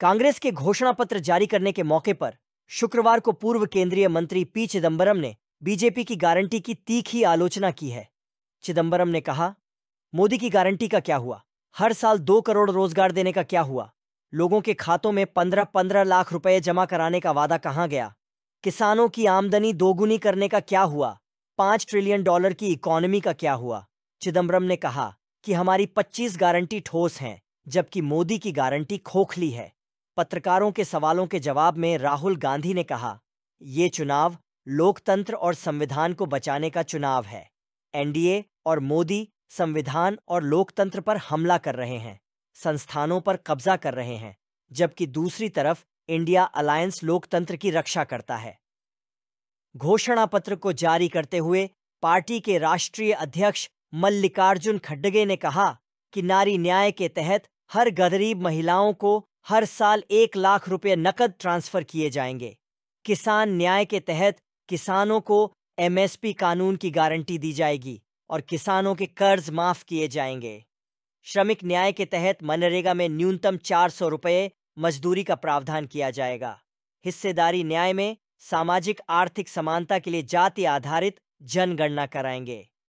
कांग्रेस के घोषणा पत्र जारी करने के मौके पर शुक्रवार को पूर्व केंद्रीय मंत्री पी चिदम्बरम ने बीजेपी की गारंटी की तीखी आलोचना की है चिदम्बरम ने कहा मोदी की गारंटी का क्या हुआ हर साल दो करोड़ रोजगार देने का क्या हुआ लोगों के खातों में पंद्रह पंद्रह लाख रुपए जमा कराने का वादा कहाँ गया किसानों की आमदनी दोगुनी करने का क्या हुआ पांच ट्रिलियन डॉलर की इकोनॉमी का क्या हुआ चिदम्बरम ने कहा कि हमारी 25 गारंटी ठोस हैं जबकि मोदी की गारंटी खोखली है पत्रकारों के सवालों के जवाब में राहुल गांधी ने कहा ये चुनाव लोकतंत्र और संविधान को बचाने का चुनाव है एनडीए और मोदी संविधान और लोकतंत्र पर हमला कर रहे हैं संस्थानों पर कब्जा कर रहे हैं जबकि दूसरी तरफ इंडिया अलायंस लोकतंत्र की रक्षा करता है घोषणा पत्र को जारी करते हुए पार्टी के राष्ट्रीय अध्यक्ष मल्लिकार्जुन खड्गे ने कहा कि नारी न्याय के तहत हर गरीब महिलाओं को हर साल एक लाख रुपए नकद ट्रांसफर किए जाएंगे किसान न्याय के तहत किसानों को एमएसपी कानून की गारंटी दी जाएगी और किसानों के कर्ज माफ किए जाएंगे श्रमिक न्याय के तहत मनरेगा में न्यूनतम चार सौ रुपये मजदूरी का प्रावधान किया जाएगा हिस्सेदारी न्याय में सामाजिक आर्थिक समानता के लिए जाति आधारित जनगणना कराएंगे